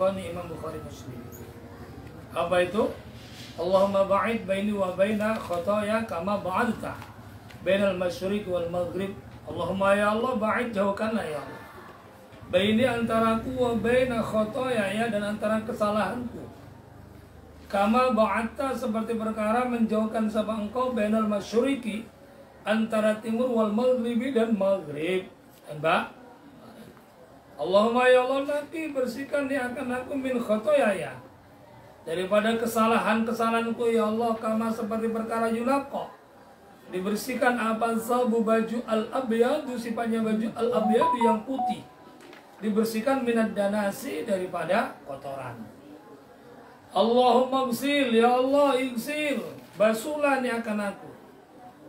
Bukhari Imam Bukhari Muslim. Apa itu? Allahumma ba'id baini wa baina khotoya kama ba'adta bainal masyriq wal maghrib. Allahumma ya Allah ba'id jauhkanlah ya Allah. Baini antaraku wa baina khotoya ya dan antara kesalahanku. Kama ba'adta seperti perkara menjauhkan sama engkau bainal masyriqi antara timur wal maghribi dan maghrib. Dan Allahumma ya Allah bersihkan dia akan aku min khotoyaya daripada kesalahan-kesalahanku ya Allah kama seperti perkara yulaqo dibersihkan apa sabu baju al abyadu sifatnya baju al abyadu yang putih dibersihkan minat danasi daripada kotoran Allahumma gsil ya Allah igsil basulah ni akan aku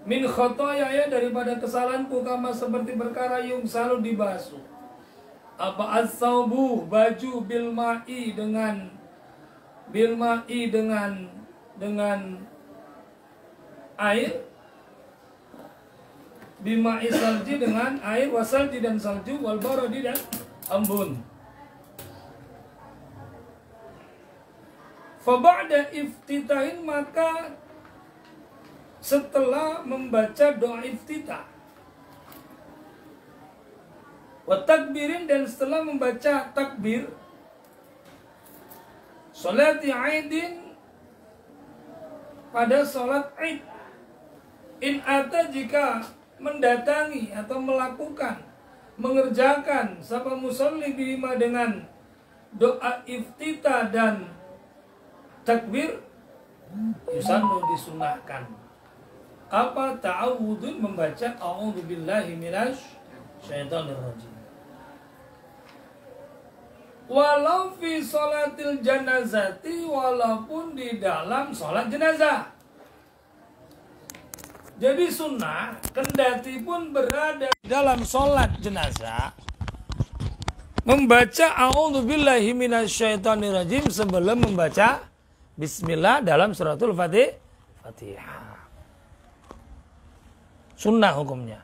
min khotoyaya daripada kesalahanku kama seperti perkara yang selalu dibasuh apa asaubu baju bilmai dengan bilmai dengan dengan air bimai salji dengan air wasalji dan salju wal barodi dan embun fabada iftitahin maka setelah membaca doa iftitah Watakbirin dan setelah membaca takbir Salat Aidin pada salat Aid In ata jika mendatangi atau melakukan mengerjakan sapa musalli bima dengan doa iftita dan takbir yusannu disunahkan apa ta'awudun membaca a'udzubillahi minasy syaithanir rajim walau fi sholatil janazati walaupun di dalam sholat jenazah. Jadi sunnah kendati pun berada di dalam sholat jenazah membaca a'udzubillahi minasyaitonirrajim sebelum membaca bismillah dalam suratul fatih fatihah. Sunnah hukumnya.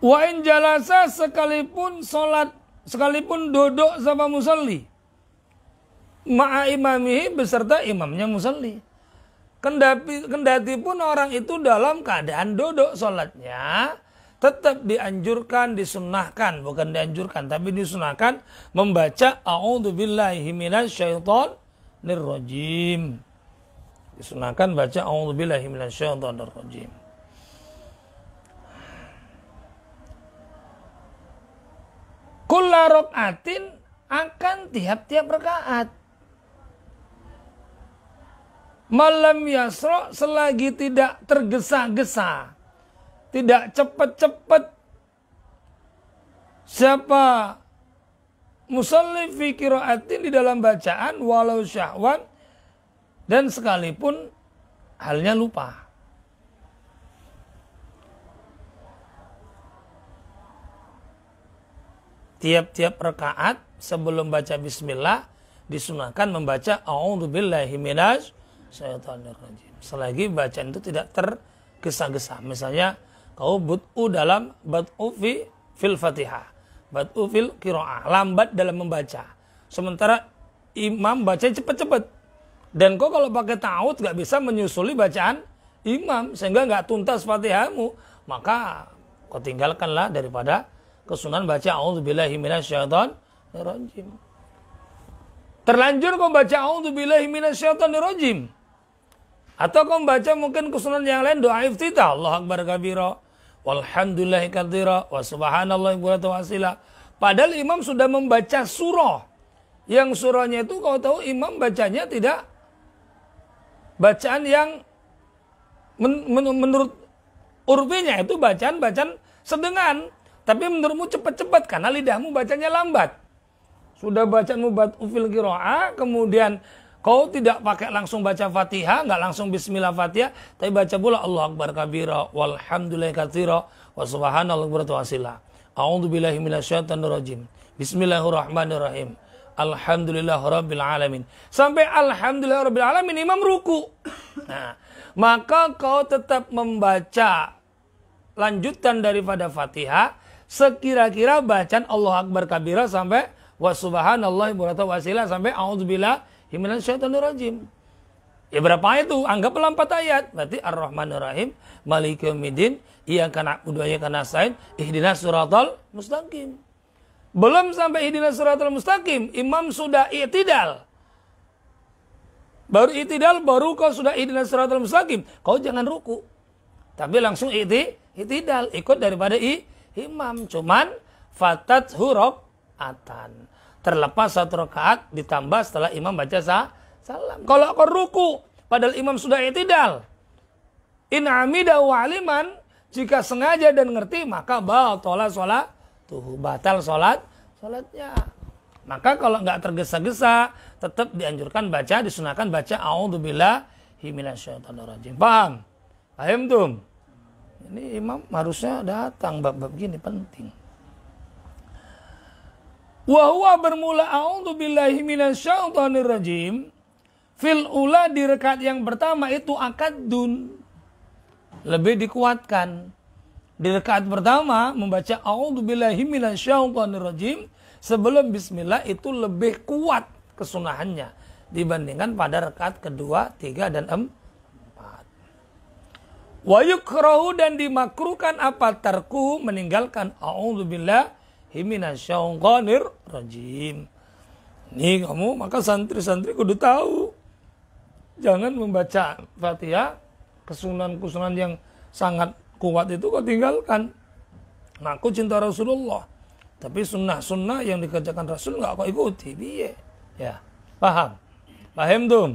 Wa in jalasa sekalipun sholat sekalipun duduk sama musalli ma'a imamihi beserta imamnya musalli kendati, kendati pun orang itu dalam keadaan duduk sholatnya tetap dianjurkan disunahkan bukan dianjurkan tapi disunahkan membaca a'udzubillahi minasyaitonirrajim disunahkan baca a'udzubillahi minasyaitonirrajim Kula rokatin akan tiap-tiap rakaat. Malam yasro selagi tidak tergesa-gesa, tidak cepat-cepat. Siapa fikiro atin di dalam bacaan walau syahwan dan sekalipun halnya lupa. tiap-tiap rekaat sebelum baca bismillah disunahkan membaca a'udzubillahi minasy syaitonir rajim. Selagi bacaan itu tidak tergesa-gesa. Misalnya kau but'u dalam bat'u fi fil Fatihah, bat'u fil qiraah, lambat dalam membaca. Sementara imam baca cepat-cepat. Dan kau kalau pakai ta'ud gak bisa menyusuli bacaan imam sehingga gak tuntas Fatihahmu, maka kau tinggalkanlah daripada kesunan baca auzubillahi minasyaitonirrajim. Terlanjur kau baca auzubillahi minasyaitonirrajim. Atau kau baca mungkin kesunan yang lain doa iftitah Allah akbar kabira walhamdulillahi katsira wa subhanallahi wasila. Padahal imam sudah membaca surah. Yang surahnya itu kau tahu imam bacanya tidak bacaan yang men men menurut urfinya itu bacaan-bacaan sedengan tapi menurutmu cepat-cepat karena lidahmu bacanya lambat. Sudah bacamu ufil kiroa, kemudian kau tidak pakai langsung baca fatihah, nggak langsung bismillah fatihah, tapi baca pula Allah Akbar kabira, walhamdulillah kathira, wa subhanallah ta'asila. A'udhu billahi rajim. Bismillahirrahmanirrahim. Alhamdulillah Rabbil Alamin. Sampai Alhamdulillah Rabbil Alamin imam ruku. Nah, maka kau tetap membaca lanjutan daripada Fatihah sekira-kira bacaan Allah Akbar kabira sampai wa subhanallah wasila sampai auzubillah himinan syaitanir rajim. Ya berapa itu? anggap empat ayat. Berarti Ar-Rahmanir Rahim, Malikul Midin, ia kana wa kena sa'in ihdinas suratul mustaqim. Belum sampai ihdinas suratul mustaqim, imam sudah i'tidal. Baru i'tidal, baru kau sudah ihdinas suratul mustaqim. Kau jangan ruku. Tapi langsung i'ti, i'tidal, ikut daripada i, Imam cuman fatat huruf atan terlepas satu rakaat ditambah setelah imam baca sah, salam kalau kau ruku padahal imam sudah itidal in amida waliman jika sengaja dan ngerti maka tolak solat tuh batal solat solatnya maka kalau nggak tergesa-gesa tetap dianjurkan baca disunahkan baca auzubillah himilasyaitonirrajim paham paham tuh ini imam harusnya datang bab-bab gini penting. Wahwa bermula a'udzu billahi minasyaitonir rajim. Fil ula di rekat yang pertama itu akad dun Lebih dikuatkan. Di rekat pertama membaca a'udzu billahi minasyaitonir rajim sebelum bismillah itu lebih kuat kesunahannya dibandingkan pada rekat kedua, tiga dan empat. Wayukrohu dan dimakruhkan apa tarku meninggalkan a'udzubillah syaungkonir rajim. Nih kamu maka santri-santri kudu tahu. Jangan membaca Fatihah kesunan-kesunan yang sangat kuat itu kau tinggalkan. Nah, aku cinta Rasulullah. Tapi sunnah-sunnah yang dikerjakan Rasul nggak kau ikuti. Biye. Ya. Paham? Paham tuh?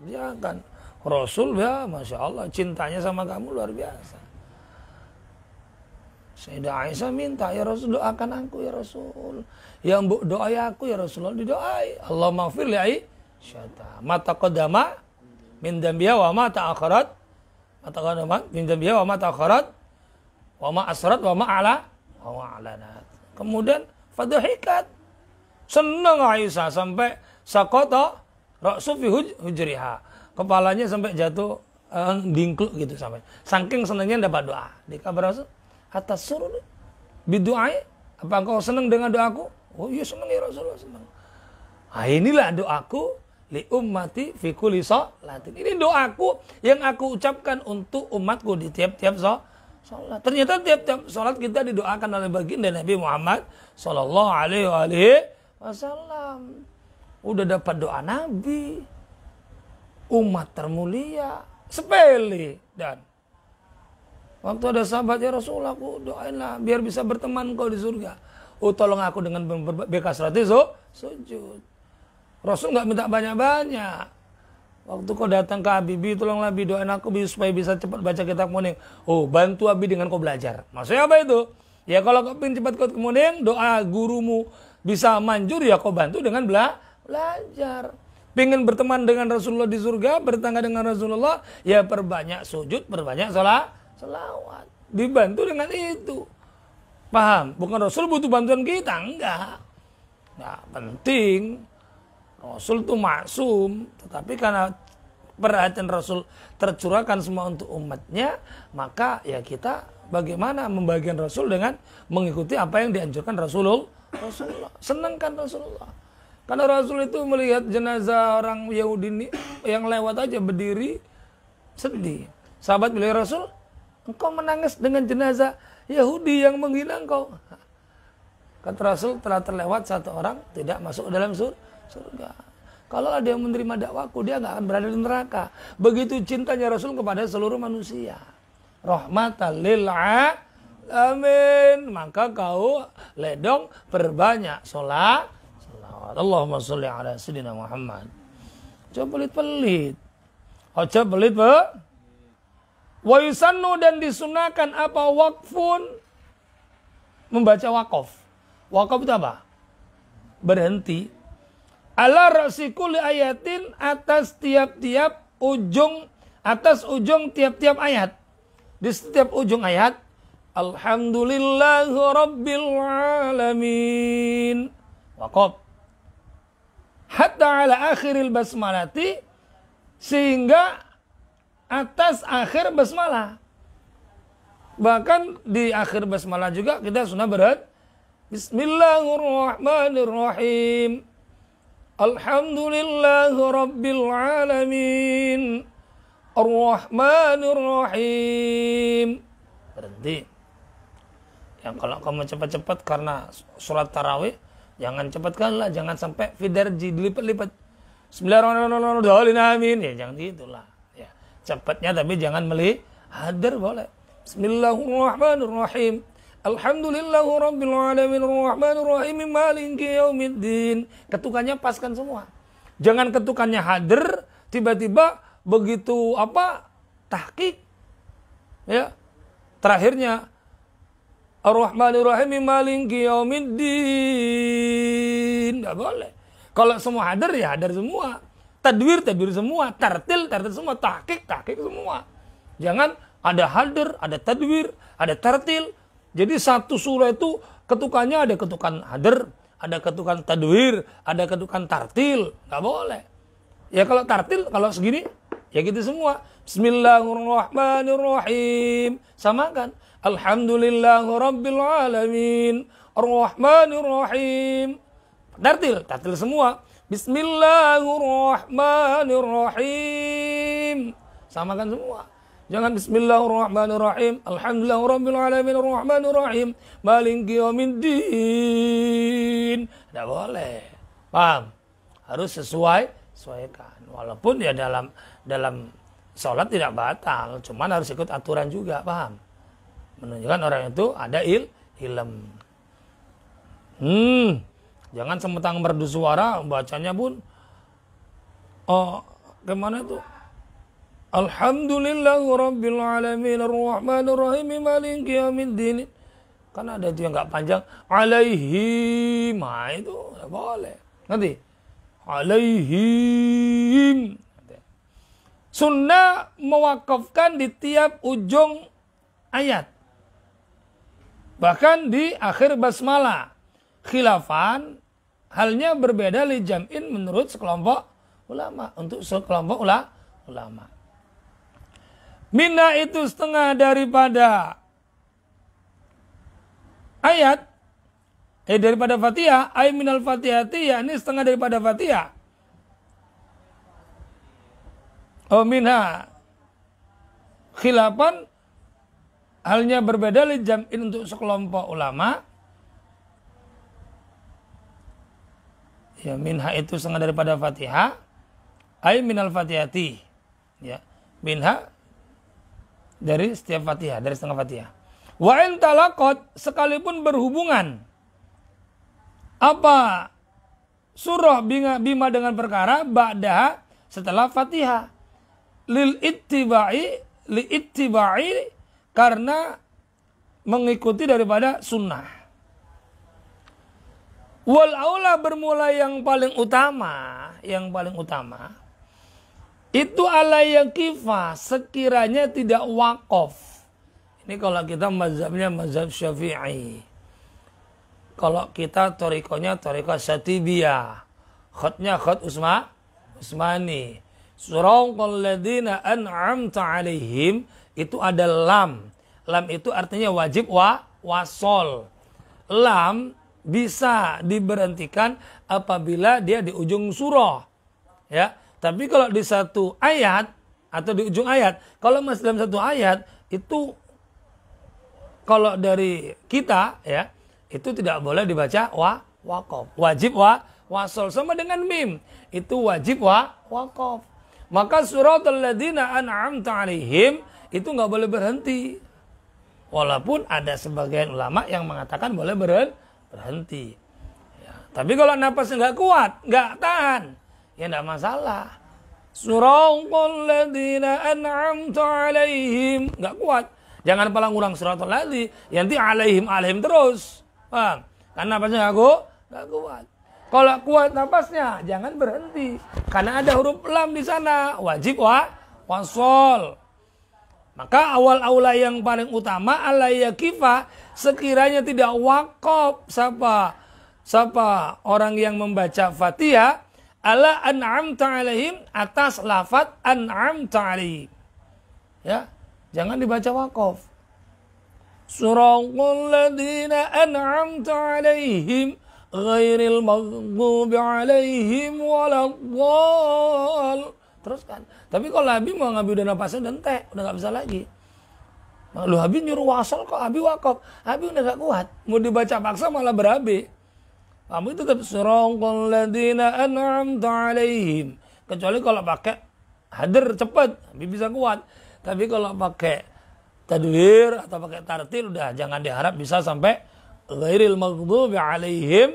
Kerjakan. Rasul ya Masya Allah cintanya sama kamu luar biasa. Sayyidah Aisyah minta ya Rasul doakan aku ya Rasul. Yang mbok doai aku ya Rasulullah didoai. Allah maafir ya, Aisyah Mata kodama min dambiya wa mata Akharat, Mata kodama min dambiya wa mata Akharat, Wa ma asrat wa ma ala wa ma alanat. Kemudian fadhikat. Senang Aisyah sampai sakoto Rasul fi hujriha kepalanya sampai jatuh uh, dingkluk gitu sampai. Saking senangnya dapat doa. Di kabar Rasul, atas suruh biduai, apa engkau senang dengan doaku? Oh iya senang ya Rasulullah senang. Nah, inilah doaku li ummati fi kulli latin Ini doaku yang aku ucapkan untuk umatku di tiap-tiap sholat. Ternyata tiap-tiap sholat kita didoakan oleh baginda Nabi Muhammad Sallallahu Alaihi Wasallam. Udah dapat doa Nabi, umat termulia sepele dan waktu ada sahabat ya Rasul aku doainlah biar bisa berteman kau di surga oh tolong aku dengan bekas roti so, sujud Rasul nggak minta banyak-banyak waktu kau datang ke Habibi tolonglah Abi doain aku supaya bisa cepat baca kitab kuning oh bantu Abi dengan kau belajar maksudnya apa itu ya kalau kau ingin cepat kau kemuning doa gurumu bisa manjur ya kau bantu dengan bela belajar pengen berteman dengan Rasulullah di surga, bertangga dengan Rasulullah, ya perbanyak sujud, perbanyak salat, selawat. Dibantu dengan itu. Paham? Bukan Rasul butuh bantuan kita, enggak. Nah, penting. Rasul itu maksum, tetapi karena perhatian Rasul tercurahkan semua untuk umatnya, maka ya kita bagaimana membagikan Rasul dengan mengikuti apa yang dianjurkan Rasulullah. Rasulullah. Senangkan Rasulullah. Karena Rasul itu melihat jenazah orang Yahudi ini yang lewat aja berdiri sedih. Sahabat beliau ya Rasul, engkau menangis dengan jenazah Yahudi yang menghina engkau. Kata Rasul telah terlewat satu orang tidak masuk dalam surga. Kalau ada yang menerima dakwaku dia nggak akan berada di neraka. Begitu cintanya Rasul kepada seluruh manusia. Rahmatan lil Amin. Maka kau ledong perbanyak sholat, salawat Allahumma sholli ala sayyidina Muhammad Jangan pelit-pelit Ojo oh, pelit be Wa yusannu dan disunahkan apa wakfun Membaca wakof Wakof itu apa? Berhenti Ala rasikul ayatin atas tiap-tiap ujung atas ujung tiap-tiap ayat. Di setiap ujung ayat Alhamdulillah Rabbil Alamin hatta ala akhiril basmalati sehingga atas akhir basmalah. Bahkan di akhir basmalah juga kita sunnah berat. Bismillahirrahmanirrahim. Alhamdulillahi rabbil alamin. Ar-Rahmanir-Rahim. Berhenti. Yang kalau kamu cepat-cepat karena surat tarawih Jangan lah jangan sampai fiderji dilipat-lipat. Bismillahirrahmanirrahim. Amin. Ya jangan itulah Ya. Cepatnya tapi jangan meli hadir boleh. Bismillahirrahmanirrahim. Alhamdulillahi rabbil alamin maliki yaumiddin. Ketukannya paskan semua. Jangan ketukannya hadir tiba-tiba begitu apa? tahqiq. Ya. Terakhirnya ar rahmanirrahim rahim Maliki Yaumiddin. Enggak boleh. Kalau semua hadir ya hadir semua. Tadwir tadwir semua, tartil tartil semua, takik takik semua. Jangan ada hadir, ada tadwir, ada tartil. Jadi satu surah itu ketukannya ada ketukan hadir, ada ketukan tadwir, ada ketukan tartil. Enggak boleh. Ya kalau tartil kalau segini ya gitu semua. Bismillahirrahmanirrahim. kan? Alhamdulillah Rabbil Alamin Ar-Rahmanir Rahim Tartil, tartil semua Bismillahirrahmanirrahim Samakan semua Jangan bismillahirrahmanirrahim. Alhamdulillah rabbil alamin rahmanirrahim. Maliki din Tidak boleh. Paham? Harus sesuai sesuaikan. Walaupun ya dalam dalam sholat tidak batal, cuman harus ikut aturan juga, paham? menunjukkan orang itu ada il ilm. Hmm, jangan semetang merdu suara bacanya pun oh gimana itu? Alhamdulillah Rabbil Alamin ar rahim Maliki Kan ada itu yang nggak panjang Alaihim ma nah itu nggak boleh Nanti Alaihim Sunnah mewakafkan di tiap ujung ayat Bahkan di akhir basmalah. Khilafan halnya berbeda li jam'in menurut sekelompok ulama. Untuk sekelompok ula, ulama. Minna itu setengah daripada ayat eh daripada Fatihah, ay minal Fatihati ya ini setengah daripada Fatihah. Oh minha khilafan Halnya berbeda li jam'in untuk sekelompok ulama. Ya, minha itu setengah daripada fatihah. Ay minal fatihati. Ya, minha dari setiap fatihah, dari setengah fatihah. Wa talakot sekalipun berhubungan. Apa surah bima dengan perkara ba'da setelah fatihah. Lil ittiba'i, li ittiba'i karena mengikuti daripada sunnah. Wal aula bermula yang paling utama, yang paling utama itu ala yang kifah sekiranya tidak wakof. Ini kalau kita mazhabnya mazhab syafi'i. Kalau kita torikonya toriko satibia, Khotnya khot usma, usmani. Surongkol ladina an'amta alaihim itu ada lam. Lam itu artinya wajib wa wasol. Lam bisa diberhentikan apabila dia di ujung surah. Ya, tapi kalau di satu ayat atau di ujung ayat, kalau masih dalam satu ayat itu kalau dari kita ya itu tidak boleh dibaca wa wakof wajib wa wasol sama dengan mim itu wajib wa wakof maka al ladina an'amta alaihim itu nggak boleh berhenti. Walaupun ada sebagian ulama yang mengatakan boleh berhenti. Ya. Tapi kalau nafasnya nggak kuat, nggak tahan, ya nggak masalah. Suratul ladina an'amtu alaihim. Nggak kuat. Jangan pala ngurang suratul ladhi. Nanti alaihim, alaihim terus. bang Karena nafasnya nggak kuat. Nggak kuat. Kalau kuat nafasnya jangan berhenti. Karena ada huruf lam di sana. Wajib wa wasol. Maka awal aula yang paling utama ala yakifa sekiranya tidak wakop siapa siapa orang yang membaca Fatihah ala an'am ta'alihim atas lafat an'am ta'alihim. Ya, jangan dibaca wakof. Surahul ladina an'am ta'alihim ghairil maghubi alaihim waladdal. Teruskan. Tapi kalau Abi mau ngambil dana pasar dan teh, udah nggak bisa lagi. Lu Abi nyuruh wasol kok Abi wakop. Abi udah gak kuat. Mau dibaca paksa malah berabi. Kamu itu tetap surongkol ladina anam ta'alayhim. Kecuali kalau pakai hadir cepat, Abi bisa kuat. Tapi kalau pakai tadwir atau pakai tartil udah jangan diharap bisa sampai ghairil maghdubi alaihim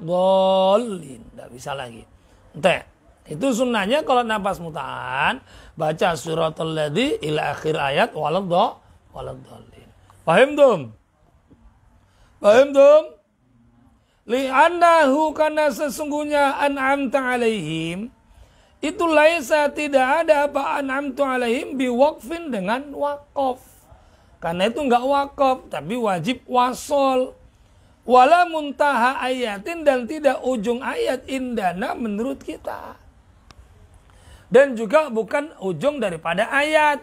dolin. Gak bisa lagi. Entah. Itu sunnahnya kalau nafas mutaan baca suratul ladhi ila akhir ayat waladho waladdallin. Paham dum? Paham dum? Li'annahu karena sesungguhnya an'amta alaihim itu laisa tidak ada apa an'amtu alaihim biwakfin dengan wakof Karena itu enggak wakof tapi wajib wasol. Wala muntaha ayatin dan tidak ujung ayat indana menurut kita dan juga bukan ujung daripada ayat.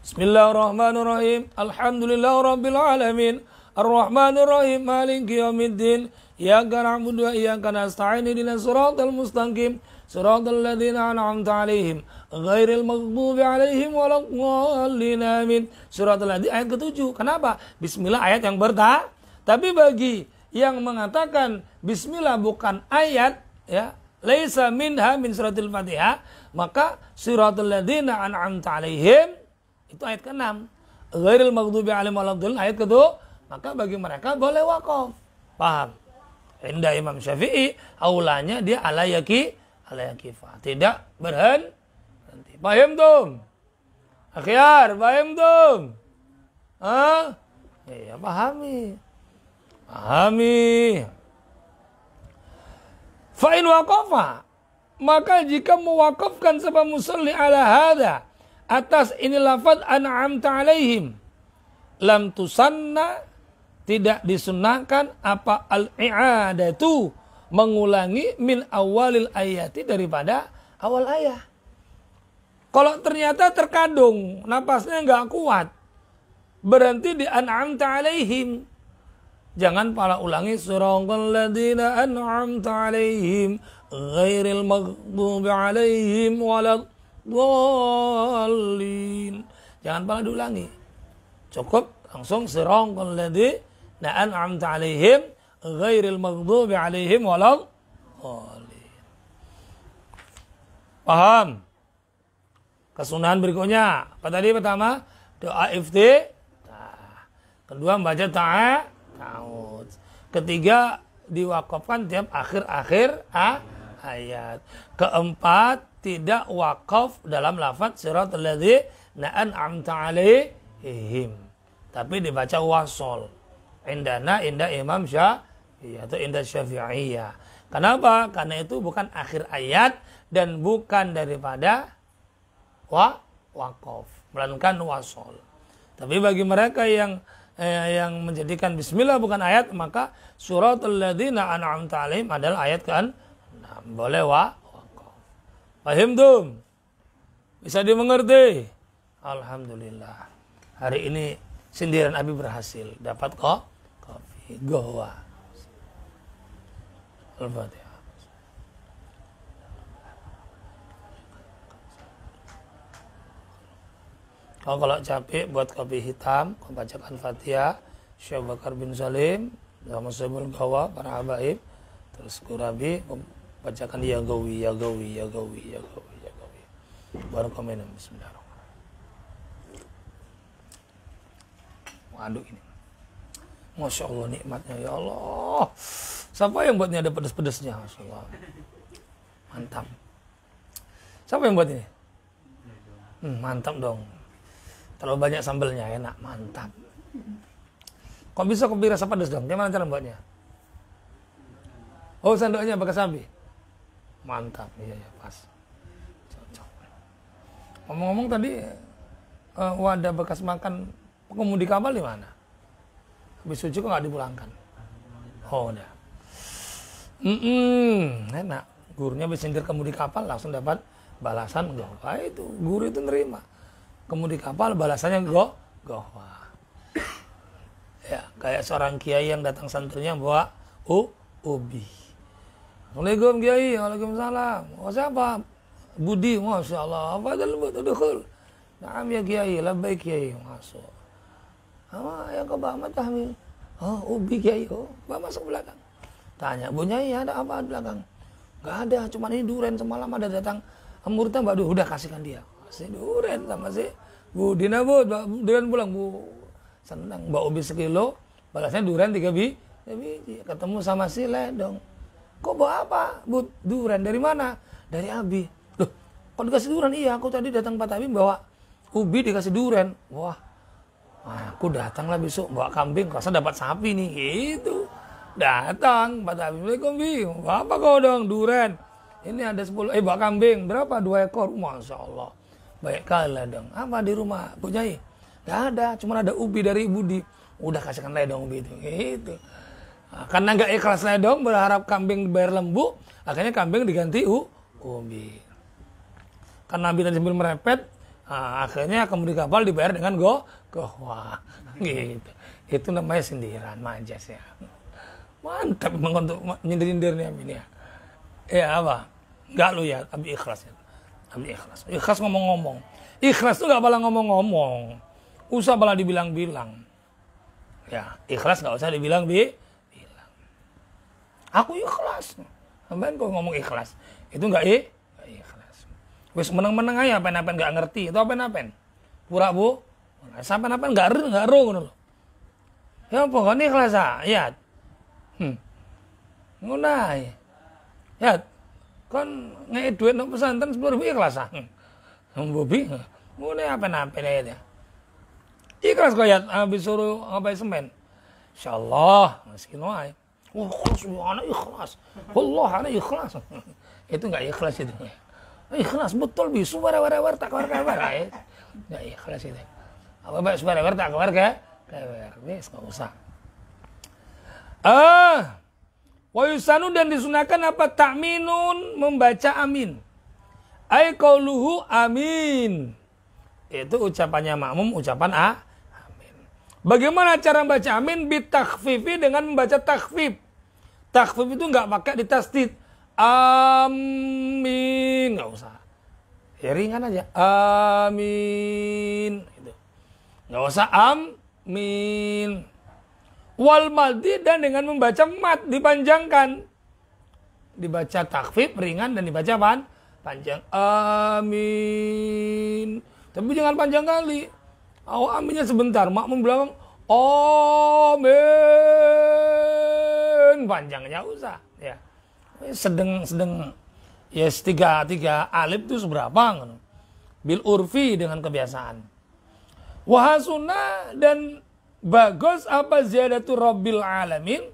Bismillahirrahmanirrahim. Alhamdulillahirabbil alamin. Ar-Rahmanirrahim. Maliki yaumiddin. Iyyaka na'budu wa iyyaka nasta'in. Ihdinas siratal mustaqim. Siratal ladzina an'amta 'alaihim, ghairil maghdubi 'alaihim waladdallin. Amin. Suratul Ladzi ayat ke-7. Kenapa? Bismillah ayat yang bertah. Tapi bagi yang mengatakan bismillah bukan ayat, ya, laisa minha min suratil Fatihah, maka suratul ladina an'amta alaihim itu ayat ke-6. Ghairil maghdubi alaihim waladdallin ayat ke-2, maka bagi mereka boleh wakaf. Paham? Indah Imam Syafi'i, aulanya dia ala yaki, ala yakifah. Tidak berhen. Paham tuh Akhyar, paham tuh Hah? Ya, pahami. Pahami. Fa'in waqafa. Maka jika mewakafkan sebab musalli ala hadha. Atas ini lafad an'amta alaihim. Lam tusanna tidak disunahkan apa al-i'adatu. Mengulangi min awalil ayati daripada awal ayat. Kalau ternyata terkadung, napasnya nggak kuat. Berhenti di an'amta alaihim Jangan pala ulangi surangkal ladina an'amta alaihim ghairil maghdubi alaihim waladhalin. Jangan pala diulangi. Cukup langsung surangkal ladina an'amta alaihim ghairil maghdubi alaihim waladhalin. Paham? Kesunahan berikutnya. Apa tadi pertama? Doa ifti. Nah, kedua membaca ta'ala ta'awudz. Ketiga, diwakafkan tiap akhir-akhir ayat. Keempat, tidak wakaf dalam lafaz surat alladzi amta alaihim. Tapi dibaca wasol. Indana indah Imam Syafi'i atau indah Syafi'iyah. Kenapa? Karena itu bukan akhir ayat dan bukan daripada wa wakaf, melainkan wasol. Tapi bagi mereka yang eh, yang menjadikan bismillah bukan ayat maka suratul ladzina an'amta alaihim adalah ayat kan nah, boleh wa Pahim dum Bisa dimengerti? Alhamdulillah. Hari ini sindiran Abi berhasil. Dapat kok? Kopi. Goa. Al-Fatihah. Oh, kalau capek buat kopi hitam, membacakan Fatihah, Syekh Bakar bin Salim, sama Sebul Gawa, para habaib, terus kurabi, membacakan Yagawi, Yagawi, Yagawi, Yagawi, Yagawi. Baru Ya Gawi, Bismillahirrahmanirrahim. Waduh ini. Masya Allah nikmatnya, Ya Allah. Siapa yang buatnya ada pedes-pedesnya? Masya Allah. Mantap. Siapa yang buat ini? Hmm, mantap dong. Terlalu banyak sambelnya enak, mantap. Kok bisa kopi rasa pedas dong? Gimana cara buatnya? Oh sendoknya pakai sapi. Mantap, iya ya pas. Cocok. Ngomong-ngomong tadi uh, wadah bekas makan pengemudi kapal di mana? Habis suci kok nggak dipulangkan? Oh udah. Mm -mm, enak. Gurunya bersindir kemudi kapal langsung dapat balasan gak apa itu guru itu nerima di kapal balasannya go gohwa ya kayak seorang kiai yang datang santrinya bawa u ubi Assalamualaikum kiai Waalaikumsalam oh siapa Budi Masya Allah apa ada lembut udhul Naam ya kiai lebih kiai masuk apa ya ke bawa Ahmad Oh ubi kiai oh bawa masuk belakang Tanya Bu Nyai ada apa di belakang Gak ada cuman ini duren semalam ada datang Murta Mbak udah kasihkan dia Kasih duren sama sih. Bu, dina bu, durian pulang bu. Senang, bawa ubi sekilo, balasnya durian tiga bi, biji. Ketemu sama si dong Kok bawa apa? Bu, durian dari mana? Dari Abi. Loh, kok dikasih durian? Iya, aku tadi datang Pak Abi bawa ubi dikasih durian. Wah, aku datanglah besok bawa kambing, saya dapat sapi nih, gitu. Datang, Pak Abi, waalaikumsalam bi, apa kau dong? Durian. Ini ada sepuluh eh bawa kambing, berapa? Dua ekor, Masya Allah Baik kali dong. Apa di rumah Bu Jai? Gak ada, cuma ada ubi dari ibu di Udah kasihkan ledong ubi itu. Gitu. Nah, karena nggak ikhlas ledong, berharap kambing dibayar lembu, akhirnya kambing diganti u, ubi. Karena Nabi tadi sambil merepet, nah, akhirnya kemudian kapal dibayar dengan go, go wah, gitu. Itu namanya sindiran, manjas ya. Mantap memang nyindir-nyindirnya ini ya. Ya apa? Enggak lu ya, tapi ikhlas ya tapi ikhlas. Ikhlas ngomong-ngomong. Ikhlas tuh gak bala ngomong-ngomong. Usah bala dibilang-bilang. Ya, ikhlas gak usah dibilang bi bilang. Aku ikhlas. Sampai kok ngomong ikhlas. Itu gak i? Gak ikhlas. Wis meneng-meneng aja apa-apa gak ngerti. Itu apa-apa? Pura bu. Sampai ya apa gak ru, gak ru. Ya pokoknya ikhlas ah. Ya. Hmm. Ngunai. Ya, kan ngei duit nang pesantren sepuluh ribu ikhlas iya ah bobi mulai apa nape nih ya ikhlas kau ya habis suruh ngapain semen insyaallah miskin wae wah ikhlas anak ikhlas Allah anak ikhlas itu nggak ikhlas itu ikhlas betul bisu wara wara wara tak keluar keluar nggak ikhlas itu apa baik suara wara tak keluar ke keluar nggak usah ah Wayusanu dan disunahkan apa? Ta'minun membaca amin. Aikauluhu amin. Itu ucapannya makmum, ucapan A. Amin. Bagaimana cara membaca amin? Bitakfifi dengan membaca takfif. Takfif itu nggak pakai ditasdid. Amin. Nggak usah. Ya ringan aja. Amin. Gitu. Nggak usah amin wal maldi dan dengan membaca mat dipanjangkan. Dibaca takfif ringan dan dibaca pan panjang. Amin. Tapi jangan panjang kali. Aw oh, aminnya sebentar. Makmum bilang amin. Panjangnya usah ya. Eh, sedeng sedeng yes tiga tiga alif itu seberapa bil urfi dengan kebiasaan wahasuna dan Bagus apa ziyadatu Rabbil Alamin?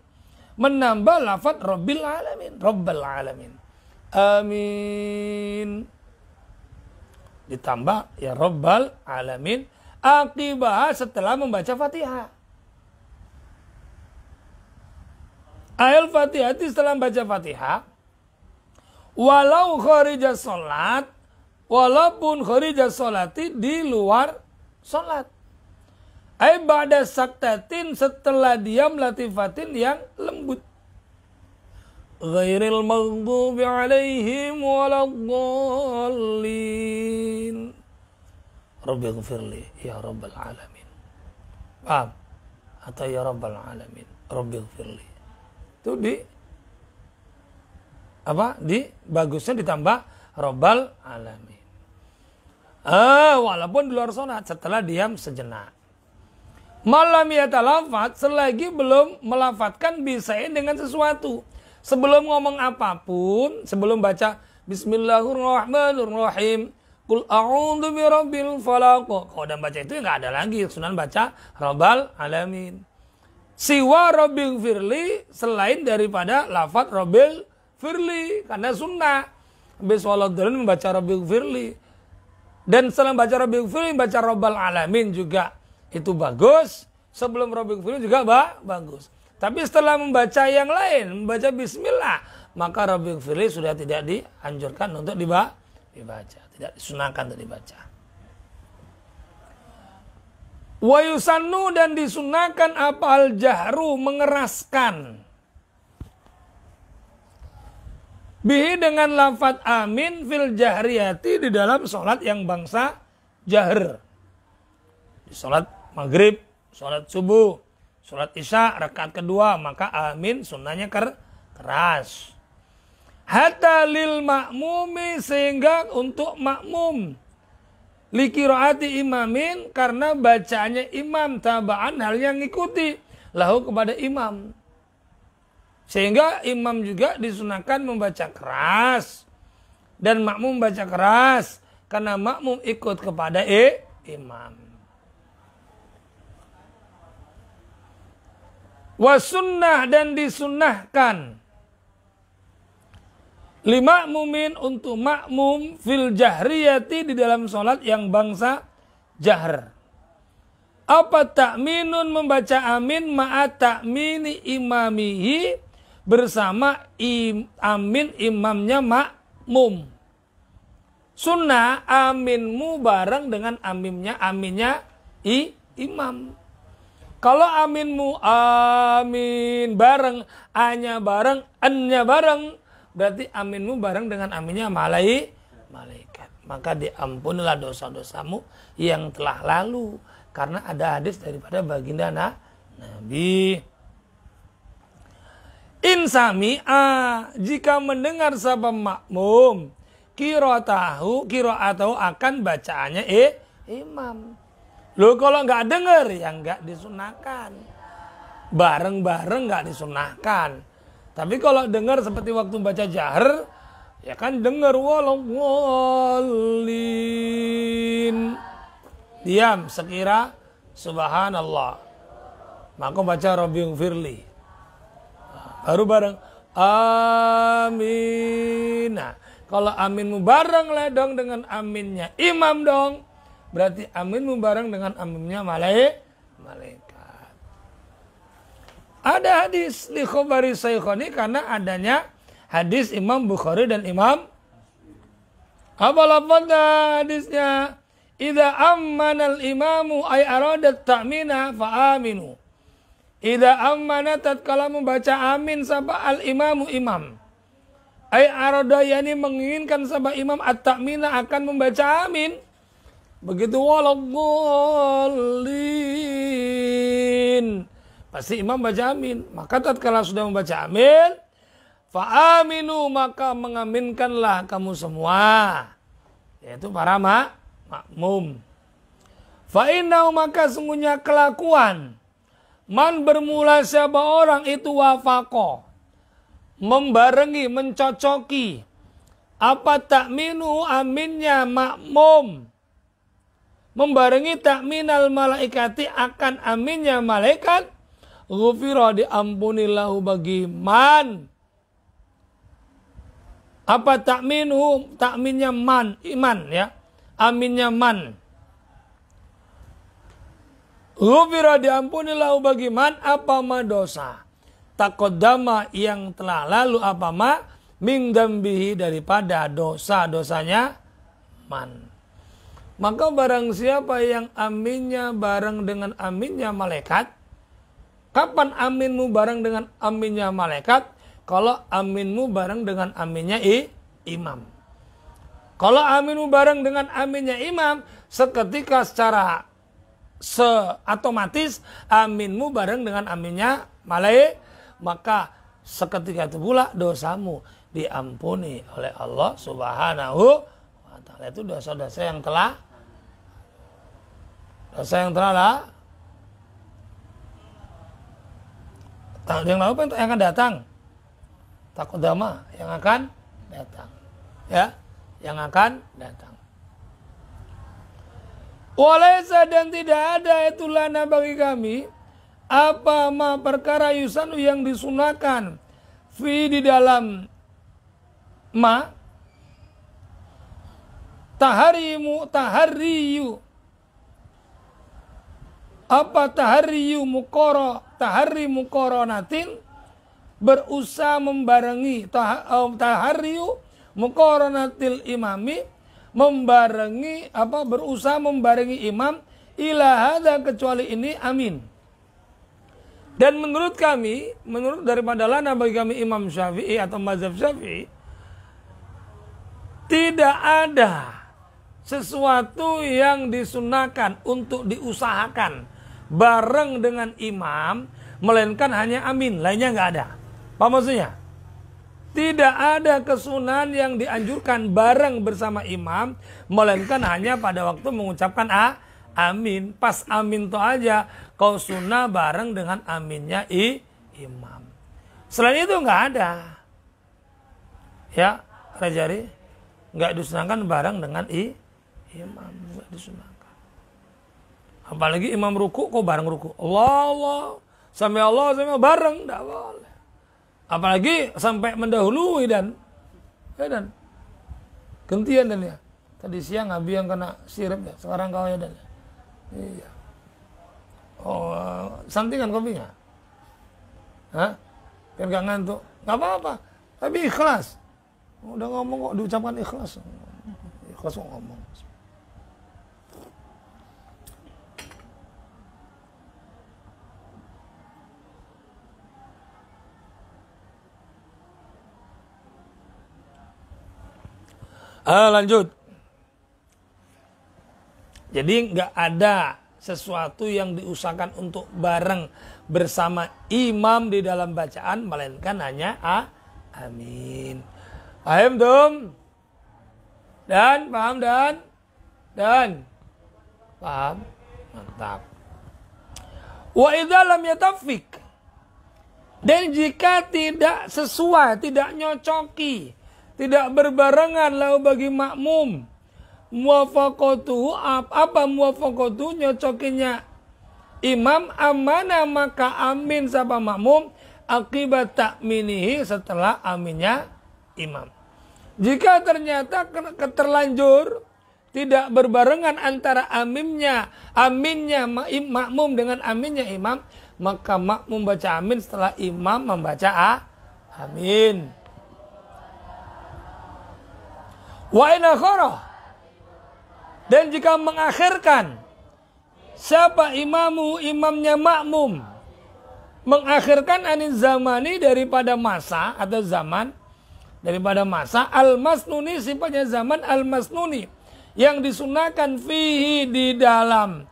Menambah lafad Rabbil Alamin. Rabbil Alamin. Amin. Ditambah ya Rabbal Alamin. Akibah setelah membaca Fatihah. Ayat Fatihah setelah baca Fatihah. Walau kharija sholat. Walaupun kharija sholati di luar sholat. Ay ba'da saktatin setelah diam latifatin yang lembut. Ghairil maghdubi alaihim waladhdallin. Rabbi gfirli ya rabbal alamin. Paham? Atau ya rabbal alamin. Rabbi gfirli. Itu di apa? Di bagusnya ditambah rabbal alamin. Ah, walaupun di luar sonat setelah diam sejenak. Malam ya talafat selagi belum melafatkan bisain ya dengan sesuatu. Sebelum ngomong apapun, sebelum baca Bismillahirrahmanirrahim. Kul a'udhu rabbil falak. Kalau udah baca itu ya nggak ada lagi. Sunan baca Rabbal Alamin. Siwa Robbil Firli selain daripada lafat Robbil Firli. Karena sunnah. Habis walau membaca Robbil Firli. Dan selain baca Robbil Firli, baca Rabbal Alamin juga itu bagus. Sebelum Robin Firman juga ba bagus. Tapi setelah membaca yang lain, membaca Bismillah, maka Robin Firman sudah tidak dianjurkan untuk dibaca, tidak disunahkan untuk dibaca. wayusanu dan disunahkan apa al jahru mengeraskan. Bihi dengan lafat amin fil jahriyati di dalam sholat yang bangsa jahr. Di sholat maghrib, sholat subuh, sholat isya, rakaat kedua, maka amin sunnahnya ker keras. Hatta lil makmumi sehingga untuk makmum. Likiroati imamin karena bacaannya imam tabaan hal yang ngikuti lahu kepada imam. Sehingga imam juga disunahkan membaca keras dan makmum baca keras karena makmum ikut kepada e, imam. Wasunnah dan disunnahkan lima mumin untuk makmum fil jahriyati di dalam solat yang bangsa jahr. Apa tak takminun membaca amin ma'at tak mini imamihi bersama im, amin imamnya makmum. Sunnah aminmu bareng dengan aminnya aminnya i, imam. Kalau aminmu amin bareng, a-nya bareng, n-nya bareng, berarti aminmu bareng dengan aminnya malai malaikat. Maka diampunilah dosa-dosamu yang telah lalu karena ada hadis daripada baginda Nabi. Nabi. A, jika mendengar sabab makmum kiro tahu kiro atau akan bacaannya eh imam Lu kalau nggak denger ya nggak disunahkan. Bareng-bareng nggak disunahkan. Tapi kalau dengar seperti waktu baca jahr, ya kan dengar walong walin. Diam sekira subhanallah. Maka baca Robiung Firli. Baru bareng amin. Nah, kalau aminmu bareng lah dong dengan aminnya imam dong. Berarti amin membarang dengan aminnya malaik, malaikat. Ada hadis di khobari saykhoni karena adanya hadis Imam Bukhari dan Imam apa lafadznya hadisnya? Ida amman al-imamu ay aradat ta'mina fa aminu. Idza ammana tatkala membaca amin sapa al-imamu imam. Ay aradayani menginginkan sapa imam at-ta'mina akan membaca amin Begitu waladzallin. Pasti imam baca amin. Maka tatkala sudah membaca amin, minu maka mengaminkanlah kamu semua. Yaitu para mak, makmum. innau maka sungguhnya kelakuan. Man bermula siapa orang itu wafako. Membarengi, mencocoki. Apa tak minu aminnya makmum membarengi takminal malaikati akan aminnya malaikat diampuni lahu bagi man apa takminu takminnya man iman ya aminnya man diampuni lahu bagi man apa dosa takodama yang telah lalu apa ma mingdambihi daripada dosa-dosanya man. Maka barang siapa yang aminnya bareng dengan aminnya malaikat, kapan aminmu bareng dengan aminnya malaikat? Kalau aminmu bareng dengan aminnya i, imam. Kalau aminmu bareng dengan aminnya imam, seketika secara seotomatis aminmu bareng dengan aminnya malaikat, maka seketika itu pula dosamu diampuni oleh Allah Subhanahu wa taala. Itu dosa-dosa yang telah rasa yang lalu ah. yang akan datang takut dama yang akan datang ya yang akan datang Walaysa dan tidak ada itu lana bagi kami apa ma perkara yusanu yang disunahkan fi di dalam ma taharimu tahariyu apa tahariyu mukoro tahari mukoronatin berusaha membarengi tah, eh, tahariyu mukoronatil imami membarengi apa berusaha membarengi imam ilahada kecuali ini amin dan menurut kami menurut daripada lana bagi kami imam syafi'i atau mazhab syafi'i tidak ada sesuatu yang disunahkan untuk diusahakan bareng dengan imam, melainkan hanya amin, lainnya nggak ada. Apa maksudnya? Tidak ada kesunan yang dianjurkan bareng bersama imam, melainkan hanya pada waktu mengucapkan a, amin. Pas amin to aja, kau sunnah bareng dengan aminnya i, imam. Selain itu nggak ada. Ya, Rajari nggak disunahkan bareng dengan i, imam nggak disunahkan. Apalagi imam ruku kok bareng ruku. Allah Allah sampai Allah sampai bareng tidak boleh. Apalagi sampai mendahului dan ya dan gantian dan ya. Tadi siang Abi yang kena sirip ya. Sekarang kau ya dan. Ya. Iya. Oh, santingan kopinya. Hah? Kan gak ngantuk. Gak apa-apa. Tapi ikhlas. Udah ngomong kok diucapkan ikhlas. Ikhlas kok ngomong. Uh, lanjut. Jadi nggak ada sesuatu yang diusahakan untuk bareng bersama imam di dalam bacaan melainkan hanya a amin. Paham dong? Dan paham dan dan paham. Mantap. Wa idalam lam yatafik dan jika tidak sesuai, tidak nyocoki, tidak berbarengan lau bagi makmum muafakotu apa muafakotu nyocokinya imam amana maka amin sapa makmum akibat takminihi setelah aminnya imam jika ternyata keterlanjur tidak berbarengan antara aminnya aminnya makmum dengan aminnya imam maka makmum baca amin setelah imam membaca a ah, amin Wa inakhara. Dan jika mengakhirkan siapa imamu imamnya makmum mengakhirkan anin zamani daripada masa atau zaman daripada masa al masnuni sifatnya zaman al masnuni yang disunahkan fihi di dalam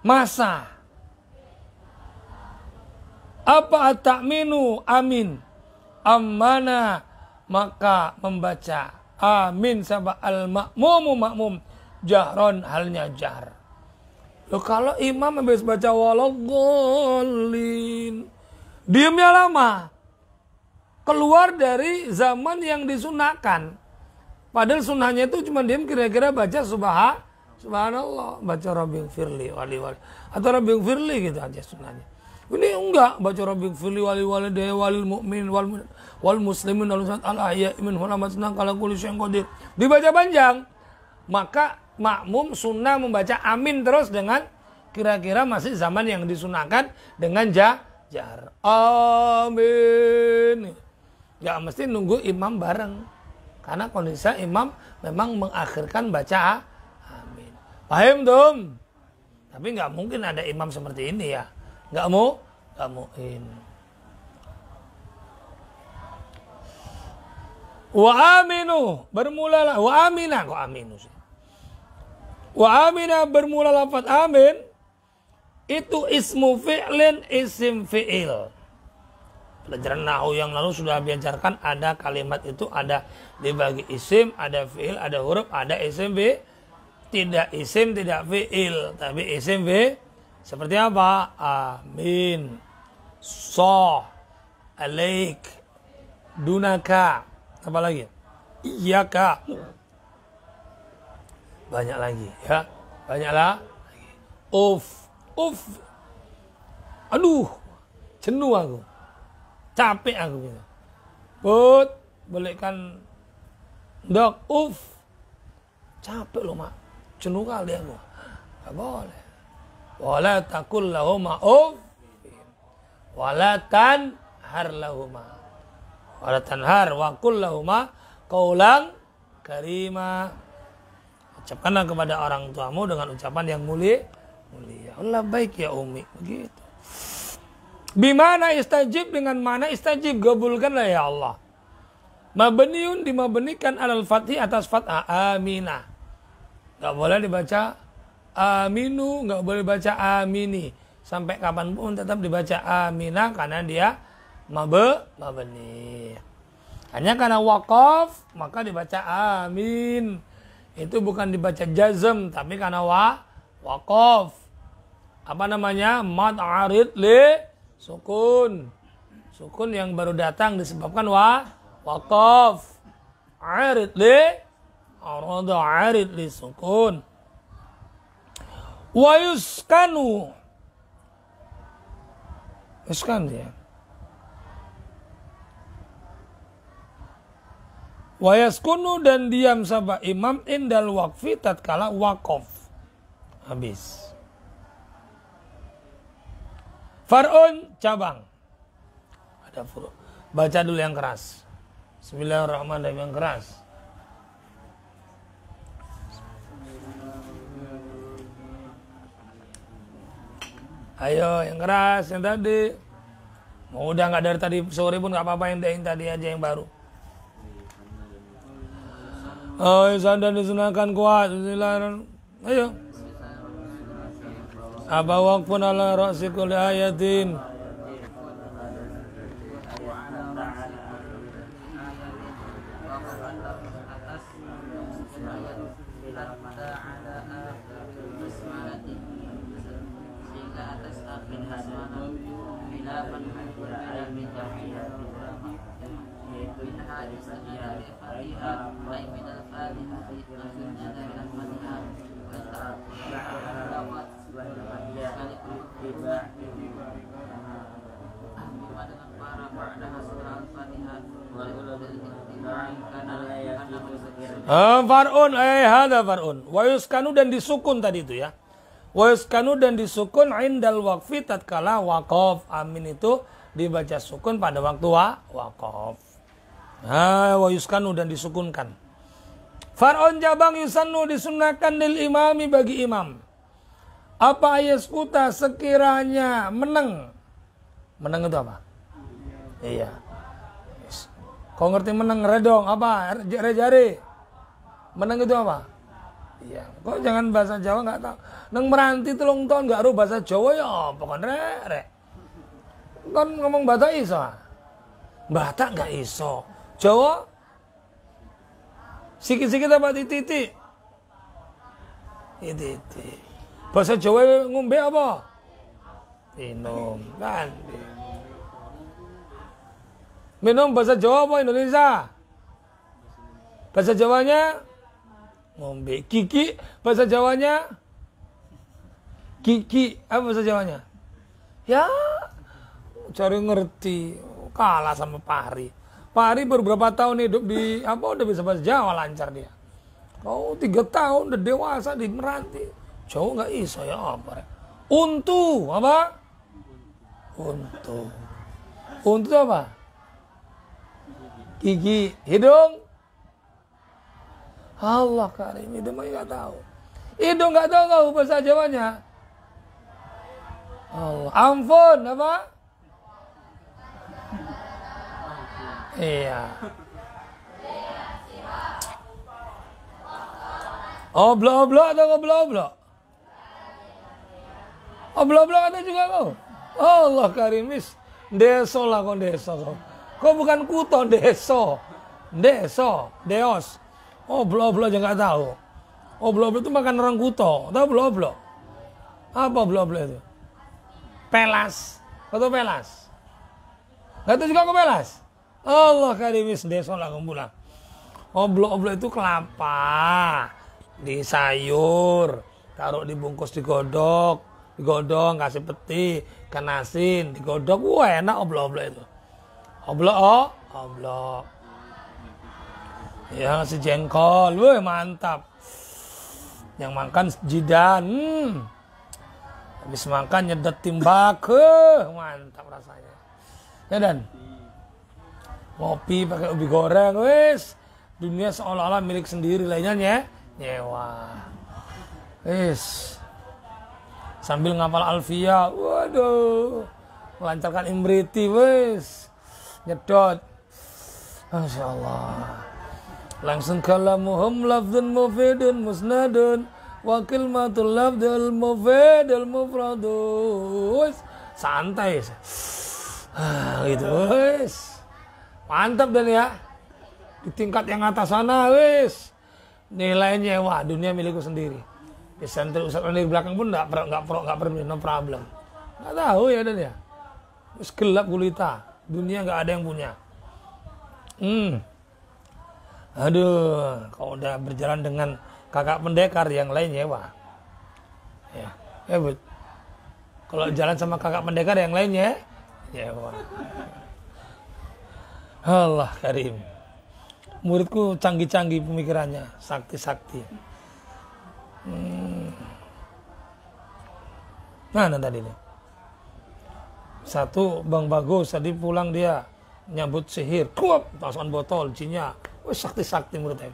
masa apa takminu minu amin ammana maka membaca Amin sama al makmum makmum Jahron halnya jahr. Loh, kalau imam habis baca walogolin Diamnya lama. Keluar dari zaman yang disunahkan. Padahal sunahnya itu cuma diam kira-kira baca subha, subhanallah. Baca Rabbing Firli wali wali. Atau Rabbing Firli gitu aja sunahnya. Ini enggak baca Rabbing Firli wali wali dewa wali mukmin wal mu'min wal muslimin wal muslimat al ahya min sunnah kala kulis yang qadir. Dibaca panjang, maka makmum sunnah membaca amin terus dengan kira-kira masih zaman yang disunahkan dengan ja jar. Amin. Gak ya, mesti nunggu imam bareng. Karena kondisi imam memang mengakhirkan baca amin. Paham dong? Tapi nggak mungkin ada imam seperti ini ya. Nggak mau, nggak ini Wa aminu bermulalah wa amina kok aminu sih. Wa amina bermula lafaz amin itu ismu fi'lin isim fi'il. Pelajaran nahu yang lalu sudah diajarkan ada kalimat itu ada dibagi isim, ada fi'il, ada huruf, ada isim bi. Tidak isim, tidak fi'il, tapi isim bi. Seperti apa? Amin. So Alaik. Dunaka apa lagi iya kak banyak lagi ya banyaklah off off aduh jenuh aku capek aku gitu put bolehkan dok off capek loh mak jenuh kali aku gak boleh wala takul lahuma off walatan harlahuma wala tanhar wa kullahuma qaulan karima ucapkanlah kepada orang tuamu dengan ucapan yang mulia mulia Allah baik ya umi begitu bimana istajib dengan mana istajib gabulkanlah ya Allah mabniun dimabenikan alal fatih atas fathah aminah Gak boleh dibaca aminu gak boleh baca amini sampai kapanpun tetap dibaca aminah karena dia mabe nih. hanya karena wakaf maka dibaca amin itu bukan dibaca jazm tapi karena wa wakaf apa namanya mat arid li sukun sukun yang baru datang disebabkan wa wakaf arid li arada arid li sukun wa yuskanu yuskan ya Wayaskunu dan diam sabah imam indal wakfi tatkala wakof. Habis. Far'un cabang. Ada furu. Baca dulu yang keras. Bismillahirrahmanirrahim yang keras. Ayo yang keras yang tadi. Mau udah nggak dari tadi sore pun nggak apa-apa yang tadi aja yang baru. Oh, dan disunahkan kuat. Ayo. Abawak pun ala ra'si ayatin. Farun, eh, eh hada farun. Wa dan disukun tadi itu ya. Wa dan disukun indal wakfi tatkala wakof. Amin itu dibaca sukun pada waktu wa wakof. Ha, eh, wa dan disukunkan. Farun jabang yusanu disunahkan lil imami bagi imam. Apa ayat kuta sekiranya menang, menang itu apa? Iya. Kau ngerti menang redong apa? Jari-jari. Meneng itu apa? Iya, kok jangan bahasa Jawa nggak tahu. Neng meranti telung tahun nggak ro bahasa Jawa ya Pokoknya kon rek rek. Kan ngomong bata iso. Ah? Bata nggak iso. Jawa sikit-sikit apa titi titik Titik. Bahasa Jawa ngombe apa? Minum kan. Minum bahasa Jawa apa Indonesia? Bahasa Jawanya ngombe kiki bahasa Jawanya kiki apa bahasa Jawanya ya cari ngerti kalah sama Pari Pari beberapa tahun hidup di apa udah bisa bahasa Jawa lancar dia oh, tiga tahun udah dewasa di Meranti jauh nggak iso ya apa ya? untu apa untu untu apa gigi hidung Allah karim itu mah nggak tahu itu nggak tahu kau bahasa Jawanya Allah ampun apa iya Oblok-oblok atau oblok-oblok? Oblok-oblok ada juga kau. Allah karimis. Deso lah kau deso kau. Kau bukan kuto deso. Deso. Deos. Oh bloblo aja nggak tahu. Oh bloblo itu makan orang kuto. Tahu bloblo? Apa bloblo itu? Pelas. Kau pelas? Gak tahu juga kau pelas? Allah karimis desolah kumpula. Oh bloblo itu kelapa. Di sayur. Taruh dibungkus Di Digodong kasih peti. Kenasin. Digodok. Wah enak oblo-oblo itu. Oblo, oh, oblo. Ya ngasih jengkol, woi mantap. Yang makan jidan, hmm. habis makan nyedot timbak, mantap rasanya. Ya dan ngopi pakai ubi goreng, wes dunia seolah-olah milik sendiri lainnya ya nyewa. Wes sambil ngapal Alfia, waduh melancarkan imriti, wes nyedot. Masya Allah langsung kalamuhum lafzun mufidun musnadun wakil matul lafdul mufidul mufradus santai ah, gitu wis mantap dan ya di tingkat yang atas sana wes nilainya wah dunia milikku sendiri di senter usaha di belakang pun nggak pernah nggak pernah nggak pernah no problem nggak tahu ya dan ya wis gelap gulita dunia nggak ada yang punya hmm Aduh, kalau udah berjalan dengan kakak pendekar yang lain nyewa. Ya, ya eh, bud. Kalau jalan sama kakak pendekar yang lainnya nyewa. Ya, Allah Karim. Muridku canggih-canggih pemikirannya, sakti-sakti. Hmm. Mana tadi ini? Satu, Bang Bagus tadi pulang dia nyambut sihir, kuap, pasukan botol, jinnya wis oh, sakti-sakti muridnya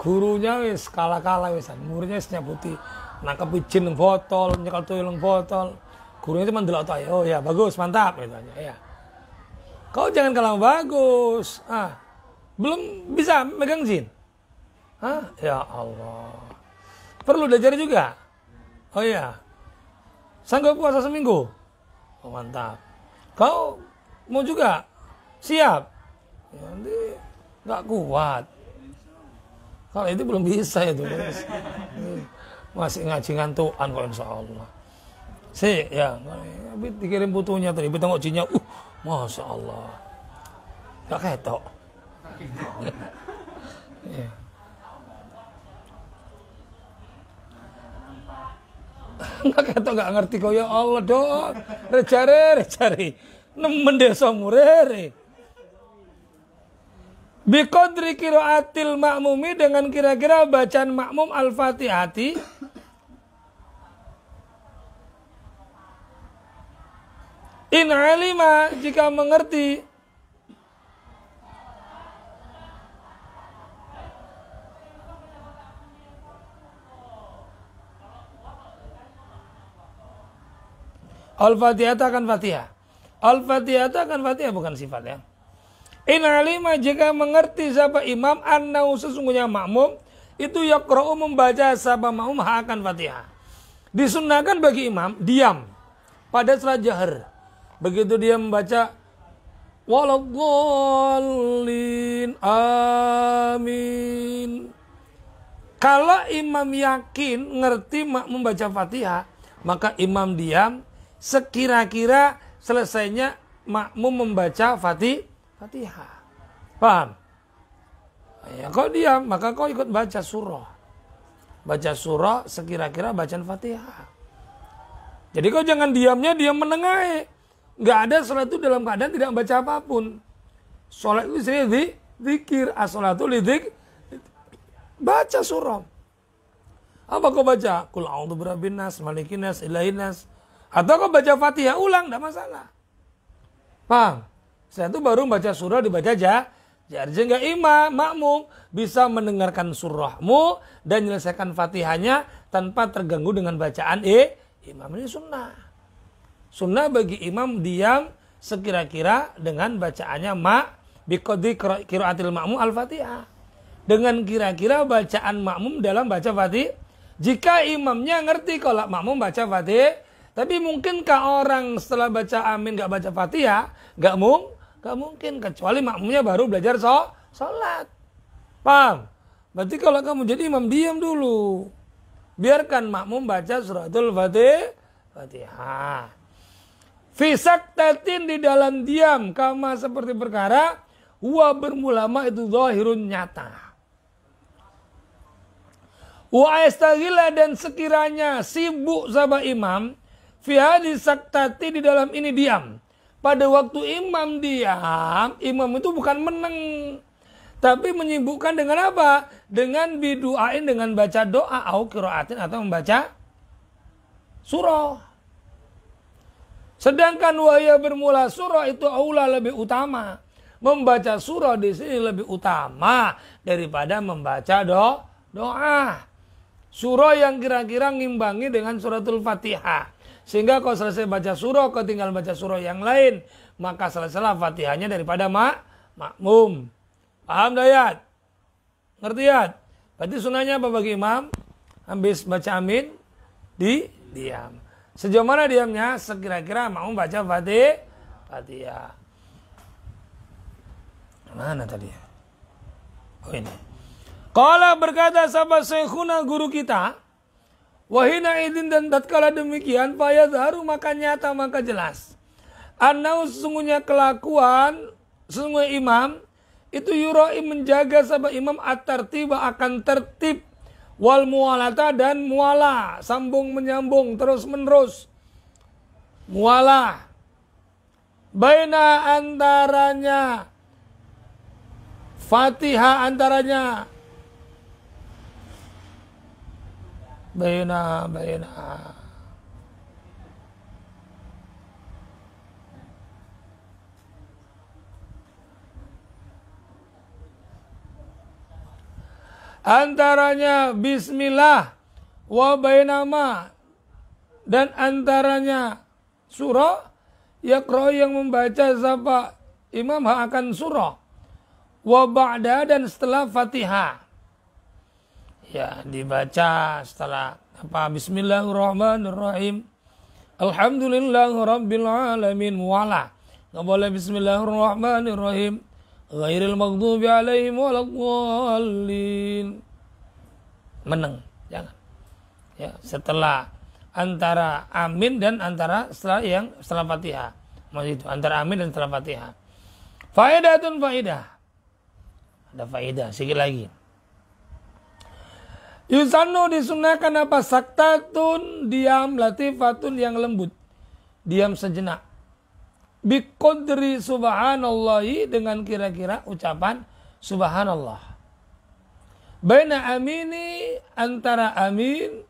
gurunya wis kala kala wis muridnya wis nyabuti nangkep ijin nang botol nyekal tuyul nang botol gurunya cuma delok tok oh ya bagus mantap gitu aja ya kau jangan kalau bagus ah belum bisa megang jin ah ya Allah perlu belajar juga oh iya, sanggup puasa seminggu oh, mantap kau mau juga siap nanti nggak kuat. Kalau itu belum bisa itu. Masih ngaji ngantuan kalau insya Allah. Si, ya. Tapi dikirim butuhnya tadi. Tapi tengok jinnya, uh, Masya Allah. nggak ketok. ya. Nggak ketok nggak ngerti ya Allah dok. Rejare, rejare. Nemen desa murere. Bikodri kiroatil makmumi dengan kira-kira bacaan makmum al-fatihati In alima jika mengerti Al-Fatihah akan Fatihah. Al-Fatihah akan Fatihah bukan sifat ya. In alima jika mengerti siapa imam annau sesungguhnya makmum itu yakra'u membaca siapa makmum akan Fatihah. Disunahkan bagi imam diam pada salat jahar. Begitu dia membaca walaqolin amin. Kalau imam yakin ngerti makmum baca Fatihah, maka imam diam sekira-kira selesainya makmum membaca Fatihah Fatihah. Paham? Ya, kau diam, maka kau ikut baca surah. Baca surah sekira-kira bacaan Fatihah. Jadi kau jangan diamnya diam menengai. Nggak ada sholat itu dalam keadaan tidak membaca apapun. Sholat itu sendiri di zikir. as salatu lidzik Baca surah. Apa kau baca? Kul a'udzu birabbin nas, malikin nas, ilahin nas. Atau kau baca fatihah ulang, tidak masalah. Paham? Setelah itu baru baca surah dibaca jadi jar jengga imam makmum bisa mendengarkan surahmu dan menyelesaikan fatihahnya tanpa terganggu dengan bacaan e imam ini sunnah. Sunnah bagi imam diam sekira-kira dengan bacaannya mak bikodi kiroatil makmum al-fatihah. Dengan kira-kira bacaan makmum dalam baca fatih. Jika imamnya ngerti kalau makmum baca fatih, tapi mungkinkah orang setelah baca amin gak baca fatihah? Gak mung, Gak mungkin kecuali makmumnya baru belajar so sholat. Paham? Berarti kalau kamu jadi imam diam dulu. Biarkan makmum baca suratul fatih. fatihah. Fisak tatin di dalam diam kama seperti perkara Wa bermulama itu zahirun nyata. Wa estagila dan sekiranya sibuk sama imam fi hadis saktati di dalam ini diam pada waktu imam diam, imam itu bukan menang. Tapi menyibukkan dengan apa? Dengan biduain, dengan baca doa, au kiraatin atau membaca surah. Sedangkan wahya bermula surah itu aula lebih utama. Membaca surah di sini lebih utama daripada membaca do doa. Surah yang kira-kira ngimbangi dengan suratul fatihah. Sehingga kalau selesai baca surah, tinggal baca surah yang lain, maka selesai fatihahnya daripada mak makmum. Paham ya? Ngerti ya? Berarti sunahnya apa bagi imam? Habis baca amin, di diam. Sejauh mana diamnya? Sekira-kira mau baca fatih, fatihah. Mana tadi? Oh ini. kalau berkata sahabat Syekhuna guru kita, Wahina izin dan tatkala demikian payah zaharu maka nyata maka jelas. Anau sesungguhnya kelakuan sesungguhnya imam itu yuroi menjaga sahabat imam atar tiba akan tertib wal mualata dan muala sambung menyambung terus menerus muala baina antaranya Fatihah antaranya bayna bayna antaranya bismillah wa bainama dan antaranya surah yakro yang membaca zapa imam akan surah wa ba'da dan setelah fatihah ya dibaca setelah apa Bismillahirrahmanirrahim Alhamdulillahirobbilalamin wala nggak boleh Bismillahirrahmanirrahim ghairil maghdubi alaihim walakwalin meneng jangan ya setelah antara amin dan antara setelah yang setelah fatiha masih itu antara amin dan setelah Faedah faedatun faedah ada faedah sedikit lagi Yusanu disunahkan apa? Saktatun diam latifatun yang lembut. Diam sejenak. Bikudri subhanallahi dengan kira-kira ucapan subhanallah. Baina amini antara amin.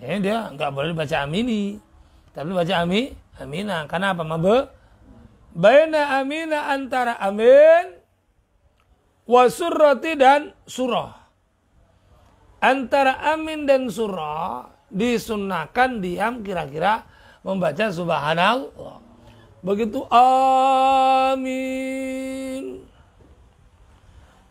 Ya, dia nggak boleh baca amini. Tapi baca ami, amina. Karena apa? Mabe. Baina amina antara amin. Wasurrati dan surah antara amin dan surah disunahkan diam kira-kira membaca subhanallah. Begitu amin.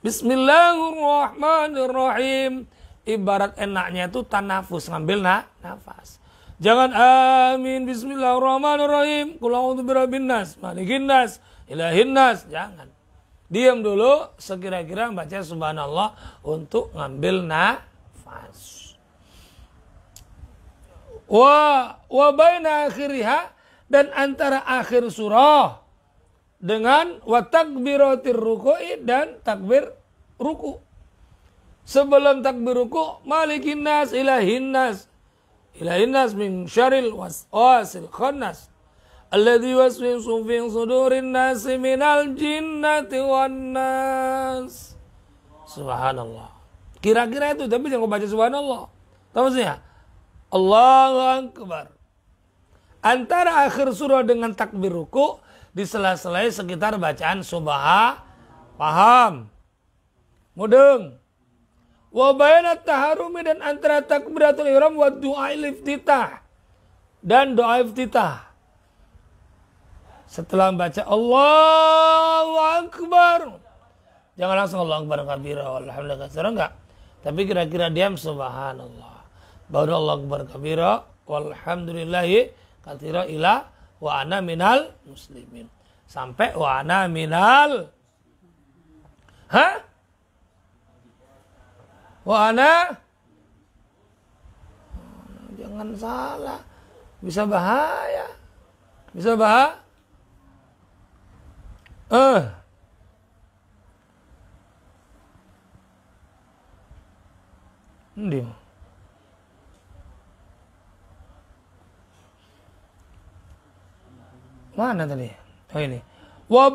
Bismillahirrahmanirrahim. Ibarat enaknya itu tanafus ngambil na, nafas. Jangan amin bismillahirrahmanirrahim. Kulau a'udzu birabbin nas, malikin nas, ilahin nas. Jangan. Diam dulu sekira-kira membaca subhanallah untuk ngambil nafas nafas wa wa baina akhiriha dan antara akhir surah dengan wa takbiratir ruku'i dan takbir ruku. Sebelum takbir ruku, malikin nas ilahin nas. Ilahin nas min syaril waswasil khannas. Alladhi waswin sufin sudurin nasi minal jinnati wan nas. Subhanallah. Kira-kira itu, tapi jangan baca subhanallah. Tahu maksudnya? Allahu Akbar. Antara akhir surah dengan takbir ruku di sela-sela sekitar bacaan subha paham mudeng wa taharumi dan antara takbiratul ihram wa doa iftitah dan doa iftitah setelah baca Allahu akbar jangan langsung Allahu akbar kabira walhamdulillah enggak tapi kira-kira diam subhanallah. Baru Allah akbar kabira walhamdulillahi kathira ila wa ana minal muslimin. Sampai wa ana minal Hah? Wa ana Jangan salah. Bisa bahaya. Bisa bahaya. Eh. Uh. Ndi. Mana tadi? Oh ini. Wa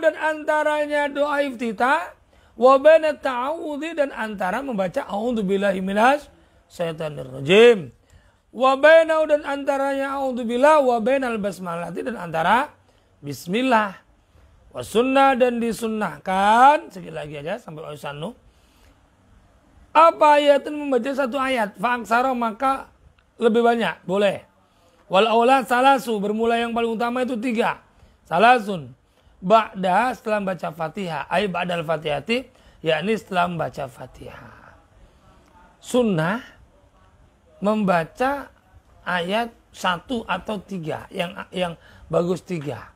dan antaranya doa iftitah wa baina ta'awudzi dan antara membaca a'udzubillahi minas syaitonir rajim wa baina dan antaranya a'udzubillah wa bainal basmalah dan antara bismillah wa sunnah dan disunnahkan sekali lagi aja sampai oisanu apa ayatun membaca satu ayat. Fangsaro maka lebih banyak. Boleh. Wal aula salasu. Bermula yang paling utama itu tiga. Salasun. Ba'da setelah baca fatihah. Ay ba'dal fatihati. Yakni setelah baca fatihah. Sunnah. Membaca ayat satu atau tiga. Yang yang bagus tiga.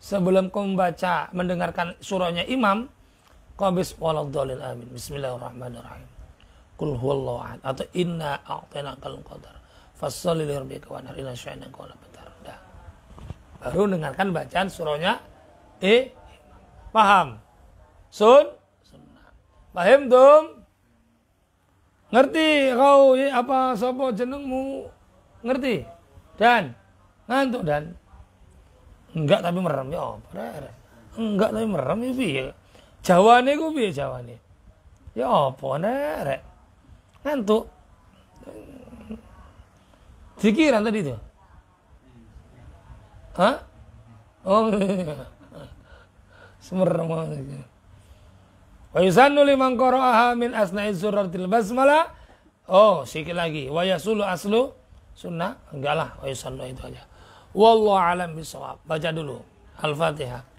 Sebelum kau membaca mendengarkan surahnya imam. Qabis waladhalil amin. Bismillahirrahmanirrahim kul huwallahu ahad atau inna a'tainakal qadar fasholli li rabbika wanhar inna syai'an qala batar. Nah, dah. Baru dengarkan bacaan surahnya eh paham. Sun sunnah. Paham dong? Ngerti kau ya, apa sapa jenengmu? Ngerti? Dan ngantuk dan enggak tapi merem ya apa enggak tapi merem ya piye jawane ku piye jawane ya apa nek ngantuk Zikiran tadi itu Hah? Oh Semerang Wa yusannu liman qara'aha min asna'i suratil basmalah Oh, sikit lagi. Wa yasulu aslu sunnah. Enggak lah, wa yusannu itu aja. Wallahu alam bisawab. Baca dulu. Al-Fatihah.